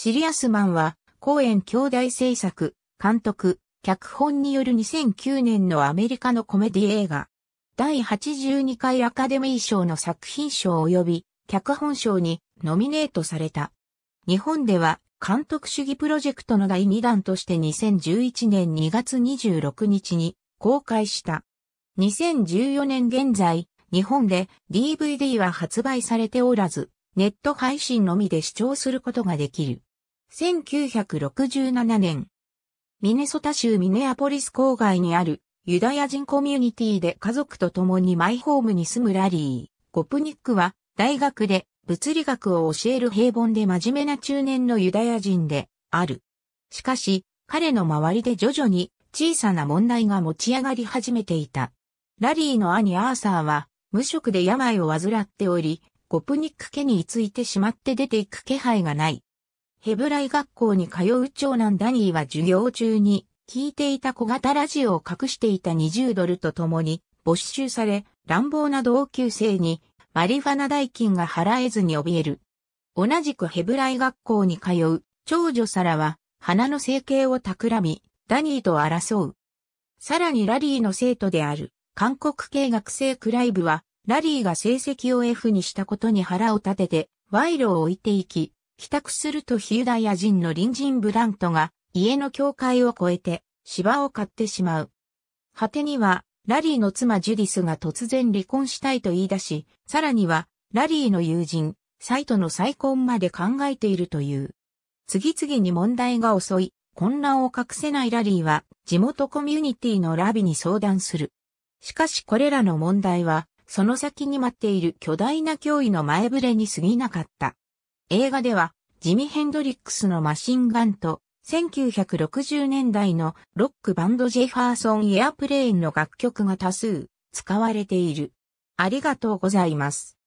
シリアスマンは、公演兄弟制作、監督、脚本による2009年のアメリカのコメディ映画。第82回アカデミー賞の作品賞及び脚本賞にノミネートされた。日本では監督主義プロジェクトの第2弾として2011年2月26日に公開した。2014年現在、日本で DVD は発売されておらず、ネット配信のみで視聴することができる。1967年、ミネソタ州ミネアポリス郊外にあるユダヤ人コミュニティで家族と共にマイホームに住むラリー・ゴプニックは大学で物理学を教える平凡で真面目な中年のユダヤ人である。しかし彼の周りで徐々に小さな問題が持ち上がり始めていた。ラリーの兄アーサーは無職で病を患っており、ゴプニック家に居ついてしまって出ていく気配がない。ヘブライ学校に通う長男ダニーは授業中に、聞いていた小型ラジオを隠していた20ドルと共に没収され、乱暴な同級生にマリファナ代金が払えずに怯える。同じくヘブライ学校に通う長女サラは花の整形を企み、ダニーと争う。さらにラリーの生徒である韓国系学生クライブはラリーが成績を F にしたことに腹を立てて賄賂を置いていき、帰宅するとヒユダヤ人の隣人ブラントが家の境界を越えて芝を買ってしまう。果てにはラリーの妻ジュディスが突然離婚したいと言い出し、さらにはラリーの友人、サイトの再婚まで考えているという。次々に問題が襲い、混乱を隠せないラリーは地元コミュニティのラビに相談する。しかしこれらの問題は、その先に待っている巨大な脅威の前触れに過ぎなかった。映画では、ジミ・ヘンドリックスのマシンガンと、1960年代のロックバンドジェファーソン・エアプレインの楽曲が多数使われている。ありがとうございます。